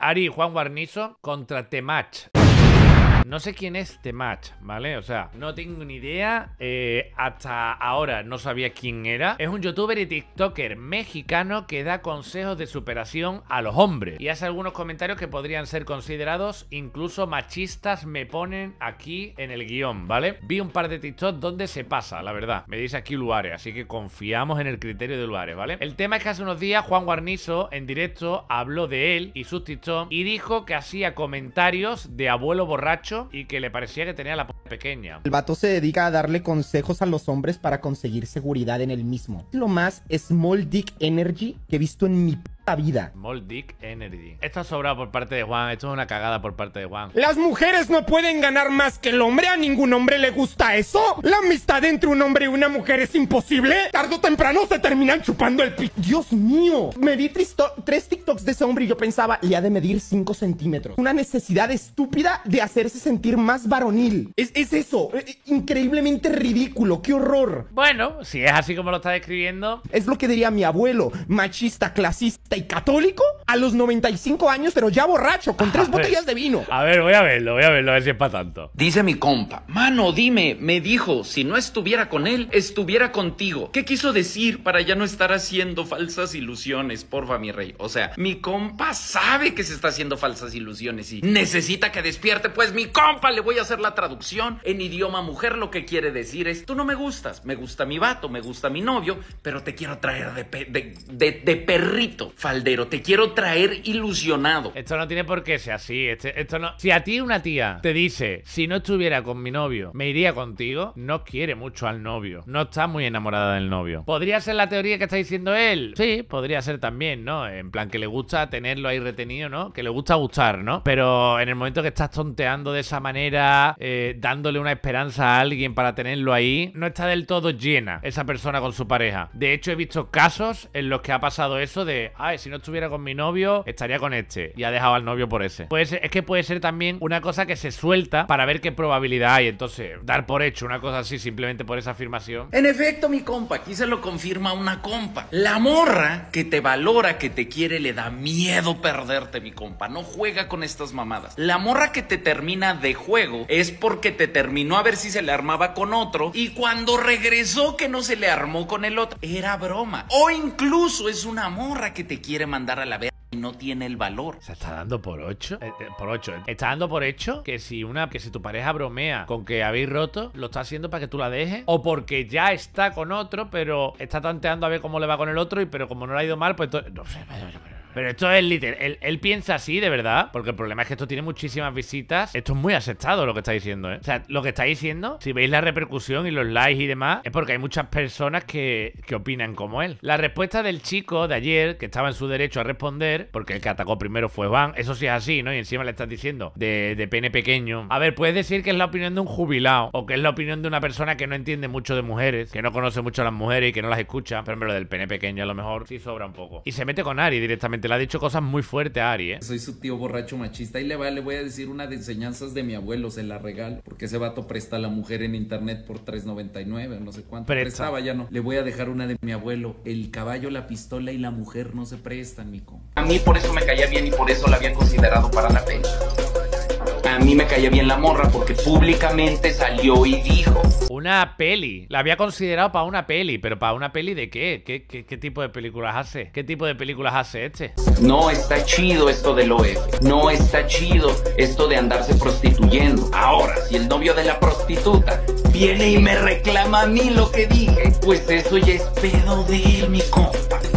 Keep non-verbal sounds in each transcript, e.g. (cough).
Ari Juan Guarnizo contra Temach. No sé quién es este Match, ¿vale? O sea, no tengo ni idea. Eh, hasta ahora no sabía quién era. Es un youtuber y TikToker mexicano que da consejos de superación a los hombres. Y hace algunos comentarios que podrían ser considerados incluso machistas, me ponen aquí en el guión, ¿vale? Vi un par de tiktoks donde se pasa, la verdad. Me dice aquí Luares, así que confiamos en el criterio de Luares, ¿vale? El tema es que hace unos días Juan Guarnizo en directo habló de él y sus tiktoks y dijo que hacía comentarios de abuelo borracho y que le parecía que tenía la p pequeña. El vato se dedica a darle consejos a los hombres para conseguir seguridad en el mismo. Lo más small dick energy que he visto en mi vida. Mold Dick Energy. Esto ha por parte de Juan. Esto es una cagada por parte de Juan. Las mujeres no pueden ganar más que el hombre. A ningún hombre le gusta eso. La amistad entre un hombre y una mujer es imposible. Tardo o temprano se terminan chupando el pi. Dios mío. Me vi tres TikToks de ese hombre y yo pensaba, le ha de medir 5 centímetros. Una necesidad estúpida de hacerse sentir más varonil. Es, eso. E, e, increíblemente ridículo. Qué horror. Bueno, si es así como lo está describiendo. Es lo que diría mi abuelo. Machista, clasista católico a los 95 años, pero ya borracho, con tres (laughs) botellas de vino. A ver, voy a verlo, voy a verlo, a ver si es para tanto. Dice mi compa, mano, dime, me dijo, si no estuviera con él, estuviera contigo. ¿Qué quiso decir para ya no estar haciendo falsas ilusiones, porfa, mi rey? O sea, mi compa sabe que se está haciendo falsas ilusiones y necesita que despierte, pues mi compa, le voy a hacer la traducción en idioma mujer, lo que quiere decir es, tú no me gustas, me gusta mi vato, me gusta mi novio, pero te quiero traer de, de, de perrito. Caldero, Te quiero traer ilusionado. Esto no tiene por qué ser así. Este, esto no. Si a ti una tía te dice, si no estuviera con mi novio, me iría contigo, no quiere mucho al novio. No está muy enamorada del novio. ¿Podría ser la teoría que está diciendo él? Sí, podría ser también, ¿no? En plan que le gusta tenerlo ahí retenido, ¿no? Que le gusta gustar, ¿no? Pero en el momento que estás tonteando de esa manera, eh, dándole una esperanza a alguien para tenerlo ahí, no está del todo llena esa persona con su pareja. De hecho, he visto casos en los que ha pasado eso de, ah, si no estuviera con mi novio, estaría con este. Y ha dejado al novio por ese. Pues es que puede ser también una cosa que se suelta para ver qué probabilidad hay. Entonces, dar por hecho una cosa así simplemente por esa afirmación. En efecto, mi compa, aquí se lo confirma una compa. La morra que te valora, que te quiere, le da miedo perderte, mi compa. No juega con estas mamadas. La morra que te termina de juego es porque te terminó a ver si se le armaba con otro y cuando regresó que no se le armó con el otro, era broma. O incluso es una morra que te quiere quiere mandar a la verga y no tiene el valor. Se está dando por 8. Eh, eh, por 8. Eh. Está dando por hecho que si una que si tu pareja bromea con que habéis roto, lo está haciendo para que tú la dejes o porque ya está con otro, pero está tanteando a ver cómo le va con el otro y pero como no le ha ido mal, pues no, no, no, pero esto es literal. Él, piensa así, de verdad. Porque el problema es que esto tiene muchísimas visitas. Esto es muy aceptado lo que está diciendo, ¿eh? O sea, lo que está diciendo, si veis la repercusión y los likes y demás, es porque hay muchas personas que, opinan como él. La respuesta del chico de ayer, que estaba en su derecho a responder, porque el que atacó primero fue Van, eso sí es así, ¿no? Y encima le estás diciendo de, pene pequeño. A ver, puedes decir que es la opinión de un jubilado o que es la opinión de una persona que no entiende mucho de mujeres, que no conoce mucho a las mujeres y que no las escucha. Pero lo del pene pequeño a lo mejor sí sobra un poco. Y se mete con Ari directamente le ha dicho cosas muy fuertes a Ari, ¿eh? Soy su tío borracho machista y le, voy a decir una de enseñanzas de mi abuelo, se la regalo, porque ese vato presta a la mujer en internet por 3.99 o no sé cuánto. Presta. Prestaba, ya no. Le voy a dejar una de mi abuelo, el caballo, la pistola y la mujer no se prestan, mico. A mí por eso me caía bien y por eso la habían considerado para la fecha a mí me cayó bien la morra porque públicamente salió y dijo. Una peli. La había considerado para una peli, pero ¿para una peli de qué? ¿Qué, tipo de películas hace? ¿Qué tipo de películas hace este? No está chido esto del OF. No está chido esto de andarse prostituyendo. Ahora, si el novio de la prostituta viene y me reclama a mí lo que dije, pues eso ya es pedo de él, mi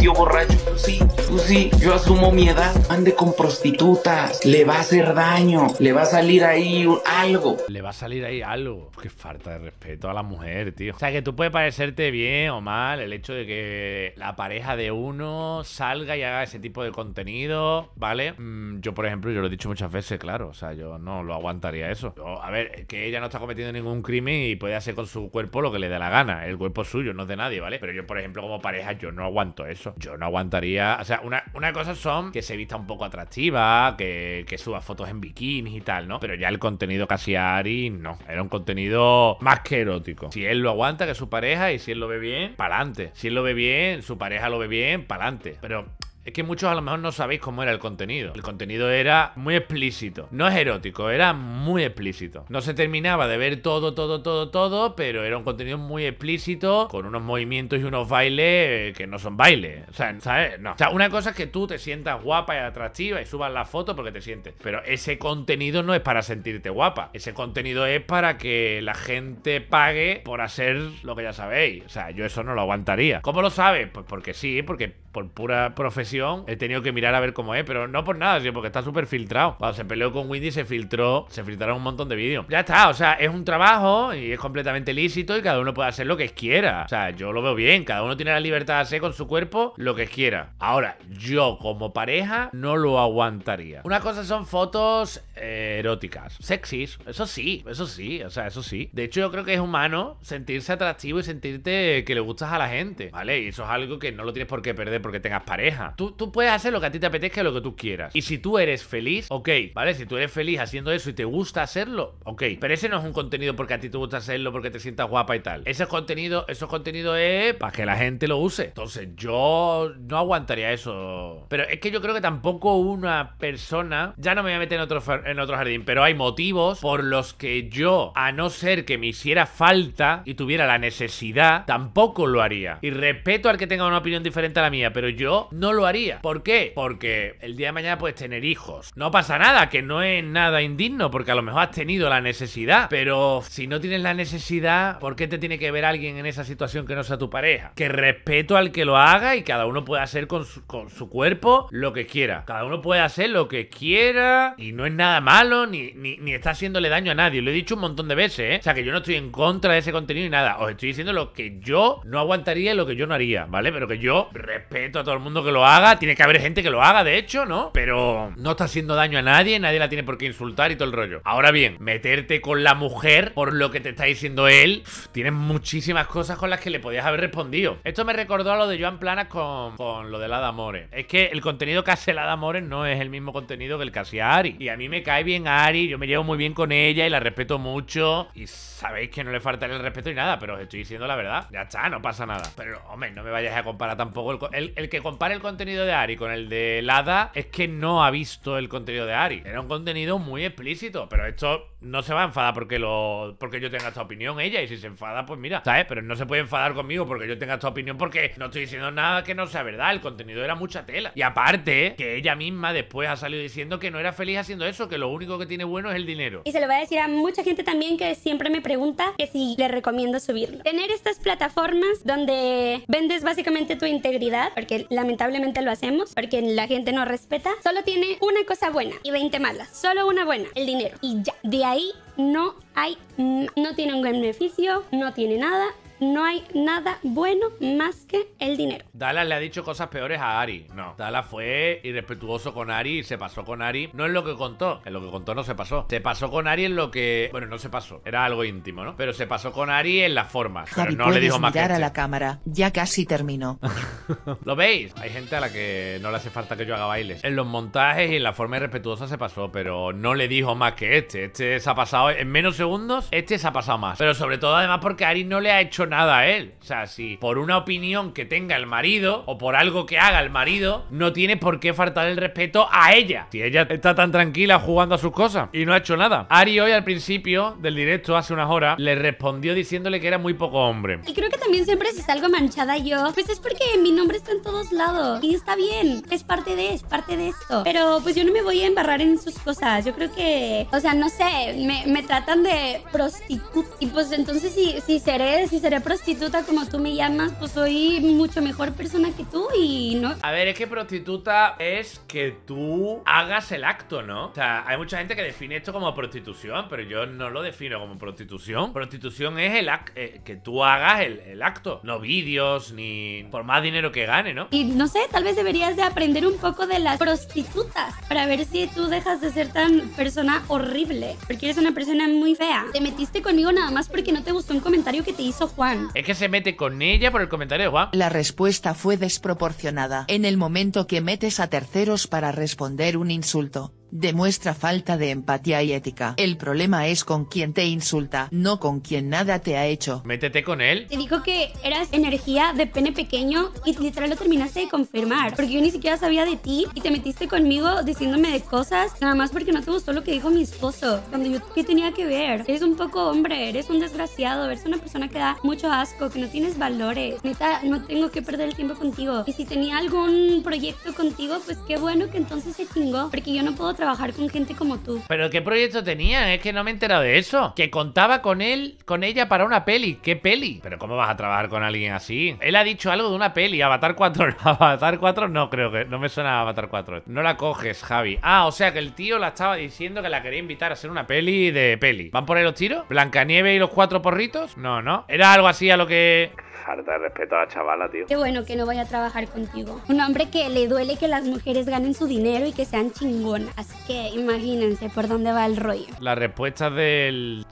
tío borracho. Pues sí, pues sí, yo asumo mi edad. Ande con prostitutas, le va a hacer daño, le va a salir ahí algo. Le va a salir ahí algo. Qué falta de respeto a la mujer, tío. O sea, que tú puedes parecerte bien o mal el hecho de que la pareja de uno salga y haga ese tipo de contenido, ¿vale? Mm, yo, por ejemplo, yo lo he dicho muchas veces, claro, o sea, yo no lo aguantaría eso. a ver, que ella no está cometiendo ningún crimen y puede hacer con su cuerpo lo que le dé la gana. El cuerpo es suyo, no es de nadie, ¿vale? Pero yo, por ejemplo, como pareja, yo no aguanto eso. Yo no aguantaría. O sea, una, una cosa son que se vista un poco atractiva, que, suba fotos en bikinis y tal, ¿no? Pero ya el contenido casi Ari, no. Era un contenido más que erótico. Si él lo aguanta, que su pareja, y si él lo ve bien, pa'lante. Si él lo ve bien, su pareja lo ve bien, pa'lante. Pero es que muchos a lo mejor no sabéis cómo era el contenido. El contenido era muy explícito. No es erótico, era muy explícito. No se terminaba de ver todo, todo, todo, todo, pero era un contenido muy explícito, con unos movimientos y unos bailes eh, que no son bailes. O sea, ¿sabes? No. O sea, una cosa es que tú te sientas guapa y atractiva y subas la foto porque te sientes. Pero ese contenido no es para sentirte guapa. Ese contenido es para que la gente pague por hacer lo que ya sabéis. O sea, yo eso no lo aguantaría. ¿Cómo lo sabes? Pues porque sí, porque por pura profesión, he tenido que mirar a ver cómo es, pero no por nada, sino porque está súper filtrado. Cuando se peleó con Windy se filtró, se filtraron un montón de vídeos. Ya está, o sea, es un trabajo y es completamente lícito y cada uno puede hacer lo que quiera. O sea, yo lo veo bien, cada uno tiene la libertad de hacer con su cuerpo lo que quiera. Ahora, yo como pareja no lo aguantaría. Una cosa son fotos eh, eróticas, sexys, eso sí, eso sí, o sea, eso sí. De hecho, yo creo que es humano sentirse atractivo y sentirte que le gustas a la gente, ¿vale? Y eso es algo que no lo tienes por qué perder porque tengas pareja. Tú, puedes hacer lo que a ti te apetezca lo que tú quieras. Y si tú eres feliz, ok, ¿vale? Si tú eres feliz haciendo eso y te gusta hacerlo, ok. Pero ese no es un contenido porque a ti te gusta hacerlo, porque te sientas guapa y tal. Ese contenido, esos contenidos es para que la gente lo use. Entonces yo no aguantaría eso. Pero es que yo creo que tampoco una persona, ya no me voy a meter en otro, en otro jardín, pero hay motivos por los que yo, a no ser que me hiciera falta y tuviera la necesidad, tampoco lo haría. Y respeto al que tenga una opinión diferente a la mía, pero yo no lo haría. ¿Por qué? Porque el día de mañana puedes tener hijos. No pasa nada, que no es nada indigno, porque a lo mejor has tenido la necesidad, pero si no tienes la necesidad, ¿por qué te tiene que ver alguien en esa situación que no sea tu pareja? Que respeto al que lo haga y cada uno puede hacer con su, cuerpo lo que quiera. Cada uno puede hacer lo que quiera y no es nada malo ni, ni está haciéndole daño a nadie. Lo he dicho un montón de veces, ¿eh? O sea, que yo no estoy en contra de ese contenido ni nada. Os estoy diciendo lo que yo no aguantaría y lo que yo no haría, ¿vale? Pero que yo respeto a todo el mundo que lo haga. Tiene que haber gente que lo haga, de hecho, ¿no? Pero no está haciendo daño a nadie, nadie la tiene por qué insultar y todo el rollo. Ahora bien, meterte con la mujer por lo que te está diciendo él, tiene tienes muchísimas cosas con las que le podías haber respondido. Esto me recordó a lo de Joan Planas con, lo de la Amores. Es que el contenido que hace la Amores no es el mismo contenido que el que hacía Ari. Y a mí me cae bien Ari, yo me llevo muy bien con ella y la respeto mucho. Y sabéis que no le falta el respeto y nada, pero os estoy diciendo la verdad. Ya está, no pasa nada. Pero, hombre, no me vayas a comparar tampoco el, el, el, que compara el contenido de Ari con el de Lada es que no ha visto el contenido de Ari. Era un contenido muy explícito, pero esto no se va a enfadar porque, lo, porque yo tenga esta opinión ella. Y si se enfada, pues mira, ¿sabes? Pero no se puede enfadar conmigo porque yo tenga esta opinión porque no estoy diciendo nada que no sea verdad. El contenido era mucha tela. Y aparte, que ella misma después ha salido diciendo que no era feliz haciendo eso, que lo único que tiene bueno es el dinero. Y se lo voy a decir a mucha gente también que siempre me pregunta que si le recomiendo subirlo. Tener estas plataformas donde vendes básicamente tu integridad porque lamentablemente lo hacemos, porque la gente no respeta, solo tiene una cosa buena y 20 malas. Solo una buena, el dinero. Y ya, de ahí no hay, no tiene un beneficio, no tiene nada, no hay nada bueno más que el dinero. Dala le ha dicho cosas peores a Ari. No. Dala fue irrespetuoso con Ari y se pasó con Ari. No es lo que contó. En lo que contó no se pasó. Se pasó con Ari en lo que. Bueno, no se pasó. Era algo íntimo, ¿no? Pero se pasó con Ari en las formas. no le dijo más a este. la cámara. Ya casi terminó. (laughs) ¿Lo veis? Hay gente a la que no le hace falta que yo haga bailes. En los montajes y en la forma irrespetuosa se pasó, pero no le dijo más que este. Este se ha pasado en menos segundos. Este se ha pasado más. Pero sobre todo, además, porque Ari no le ha hecho nada a él. O sea, si por una opinión que tenga el marido o por algo que haga el marido, no tiene por qué faltar el respeto a ella. Si ella está tan tranquila jugando a sus cosas y no ha hecho nada. Ari hoy al principio del directo, hace unas horas, le respondió diciéndole que era muy poco hombre. Y creo que también siempre si salgo manchada yo, pues es porque mi nombre está en todos lados. Y está bien, es parte de, es parte de esto. Pero pues yo no me voy a embarrar en sus cosas. Yo creo que, o sea, no sé, me, tratan de prostituta. Y pues entonces si seré, si seré prostituta como tú me llamas, pues soy mucho mejor persona que tú y no. A ver, es que prostituta es que tú hagas el acto, ¿no? O sea, hay mucha gente que define esto como prostitución, pero yo no lo defino como prostitución. Prostitución es el acto, eh, que tú hagas el, el acto, no vídeos ni por más dinero que gane, ¿no? Y no sé, tal vez deberías de aprender un poco de las prostitutas para ver si tú dejas de ser tan persona horrible, porque eres una persona muy fea. Te metiste conmigo nada más porque no te gustó un comentario que te hizo Juan Ah. Es que se mete con ella por el comentario de La respuesta fue desproporcionada. En el momento que metes a terceros para responder un insulto, demuestra falta de empatía y ética. El problema es con quien te insulta, no con quien nada te ha hecho. Métete con él. Te dijo que eras energía de pene pequeño y literal lo terminaste de confirmar, porque yo ni siquiera sabía de ti y te metiste conmigo diciéndome de cosas, nada más porque no te gustó lo que dijo mi esposo. Cuando yo, ¿qué tenía que ver? Eres un poco hombre, eres un desgraciado, eres una persona que da mucho asco, que no tienes valores. Neta, no tengo que perder el tiempo contigo. Y si tenía algún proyecto contigo, pues qué bueno que entonces se chingó, porque yo no puedo trabajar con gente como tú. Pero ¿qué proyecto tenía? Es que no me he enterado de eso. Que contaba con él, con ella para una peli. ¿Qué peli? Pero ¿cómo vas a trabajar con alguien así? Él ha dicho algo de una peli. Avatar 4. (laughs) Avatar 4 no creo que... No me suena a Avatar 4. No la coges, Javi. Ah, o sea que el tío la estaba diciendo que la quería invitar a hacer una peli de peli. ¿Van por ahí los tiros? ¿Blancanieve y los cuatro porritos? No, no. Era algo así a lo que falta de respeto a la chavala, tío. Qué bueno que no vaya a trabajar contigo. Un hombre que le duele que las mujeres ganen su dinero y que sean chingonas. Así que imagínense por dónde va el rollo. La respuesta del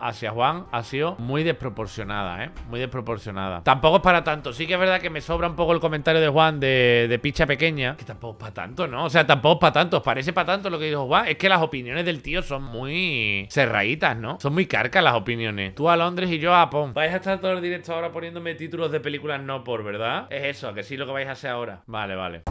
hacia Juan ha sido muy desproporcionada, ¿eh? Muy desproporcionada. Tampoco es para tanto. Sí que es verdad que me sobra un poco el comentario de Juan de, de picha pequeña. Que tampoco es para tanto, ¿no? O sea, tampoco es para tanto. parece para tanto lo que dijo Juan. Es que las opiniones del tío son muy cerraditas, ¿no? Son muy carcas las opiniones. Tú a Londres y yo a PON Vais a estar todo el directo ahora poniéndome títulos de películas no por, ¿verdad? Es eso, que sí lo que vais a hacer ahora. Vale, vale.